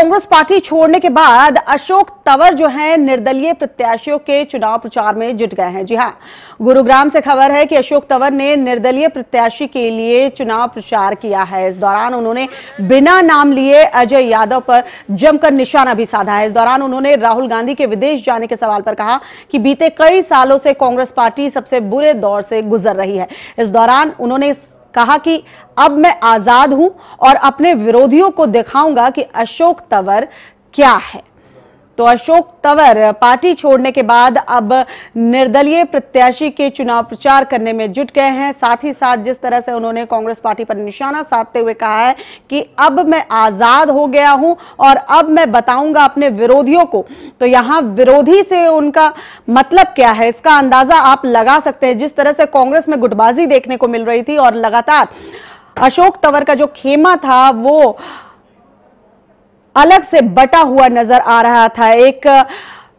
Congress party छोड़ने के बाद अशोक तवर जो हैं निर्दलीय प्रत्याशियों के चुनाव प्रचार में जुट गए हैं जी हां गुरुग्राम से खबर है कि अशोक तवर ने निर्दलीय प्रत्याशी के लिए चुनाव प्रचार किया है इस दौरान उन्होंने बिना नाम लिए अजय यादव पर जमकर निशाना भी साधा है इस दौरान उन्होंने राहुल गांधी के विदेश जाने के सवाल पर कहा कि बीते कई सालों से कांग्रेस पार्टी सबसे बुरे दौर से गुजर रही है इस दौरान उन्होंने कहा कि अब मैं आजाद हूं और अपने विरोधियों को दिखाऊंगा कि अशोक तंवर क्या है तो अशोक तंवर पार्टी छोड़ने के बाद अब निर्दलीय प्रत्याशी के चुनाव प्रचार करने में जुट गए हैं साथ ही साथ जिस तरह से उन्होंने कांग्रेस पार्टी पर निशाना साधते हुए कहा है कि अब मैं आजाद हो गया हूं और अब मैं बताऊंगा अपने विरोधियों को तो यहां विरोधी से उनका मतलब क्या है इसका अंदाजा आप लगा सकते हैं जिस तरह से कांग्रेस में गुटबाजी देखने को मिल रही थी और लगातार अशोक तंवर का जो खेमा था वो अलग से बटा हुआ नजर आ रहा था एक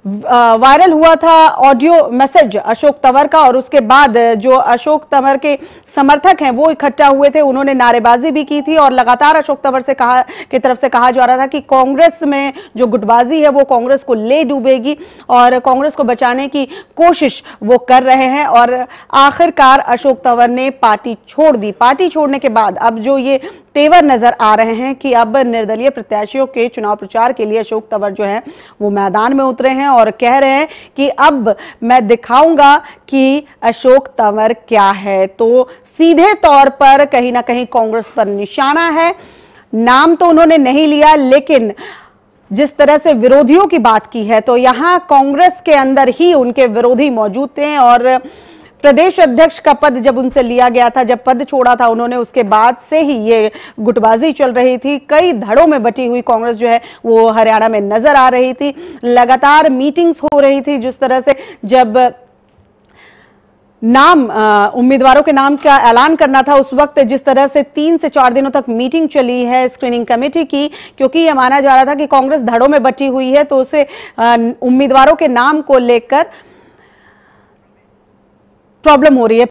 वायरल हुआ था ऑडियो मैसेज अशोक तंवर का और उसके बाद जो अशोक तंवर के समर्थक हैं वो इकट्ठा हुए थे उन्होंने नारेबाजी भी की थी और लगातार अशोक तंवर से कहा की तरफ से कहा जा रहा था कि कांग्रेस में जो गुटबाजी है वो कांग्रेस को ले डूबेगी और कांग्रेस को बचाने की कोशिश वो कर रहे हैं और आखिरकार अशोक तंवर ने पार्टी छोड़ दी पार्टी छोड़ने के बाद अब जो ये तेवर नजर आ रहे हैं कि अब निर्दलीय प्रत्याशियों के चुनाव प्रचार के लिए अशोक तंवर जो है वो मैदान में उतरे हैं और कह रहे हैं कि अब मैं दिखाऊंगा कि अशोक तंवर क्या है तो सीधे तौर पर कहीं ना कहीं कांग्रेस पर निशाना है नाम तो उन्होंने नहीं लिया लेकिन जिस तरह से विरोधियों की बात की है तो यहाँ कांग्रेस के अंदर ही उनके विरोधी मौजूद थे और प्रदेश अध्यक्ष का पद जब उनसे लिया गया था जब पद छोड़ा था उन्होंने उसके बाद से ही ये गुटबाजी चल रही थी कई धड़ों में बटी हुई कांग्रेस जो है वो हरियाणा में नजर आ रही थी लगातार मीटिंग्स हो रही थी जिस तरह से जब नाम उम्मीदवारों के नाम का ऐलान करना था उस वक्त जिस तरह से तीन से चार दिनों तक मीटिंग चली है स्क्रीनिंग कमेटी की क्योंकि यह माना जा रहा था कि कांग्रेस धड़ों में बटी हुई है तो उसे उम्मीदवारों के नाम को लेकर प्रॉब्लम हो रही है